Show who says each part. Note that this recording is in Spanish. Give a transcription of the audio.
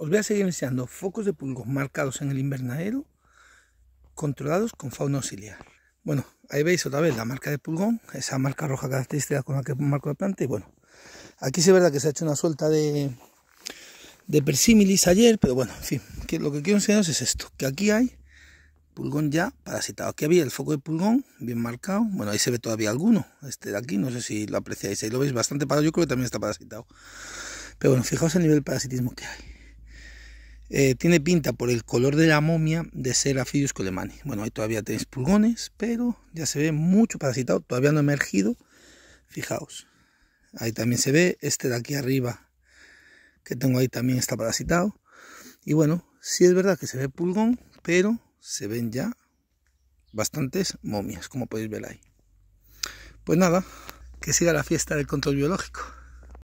Speaker 1: Os voy a seguir enseñando focos de pulgón marcados en el invernadero, controlados con fauna auxiliar. Bueno, ahí veis otra vez la marca de pulgón, esa marca roja característica con la que marco la planta. Y bueno, aquí sí es verdad que se ha hecho una suelta de, de persímilis ayer, pero bueno, en fin, lo que quiero enseñaros es esto, que aquí hay pulgón ya parasitado. Aquí había el foco de pulgón, bien marcado. Bueno, ahí se ve todavía alguno. Este de aquí, no sé si lo apreciáis. Ahí lo veis bastante parado. Yo creo que también está parasitado. Pero bueno, fijaos el nivel de parasitismo que hay. Eh, tiene pinta por el color de la momia de ser aphidius colemani. Bueno, ahí todavía tenéis pulgones, pero ya se ve mucho parasitado, todavía no ha emergido. Fijaos, ahí también se ve, este de aquí arriba que tengo ahí también está parasitado. Y bueno, sí es verdad que se ve pulgón, pero se ven ya bastantes momias, como podéis ver ahí. Pues nada, que siga
Speaker 2: la fiesta del control biológico.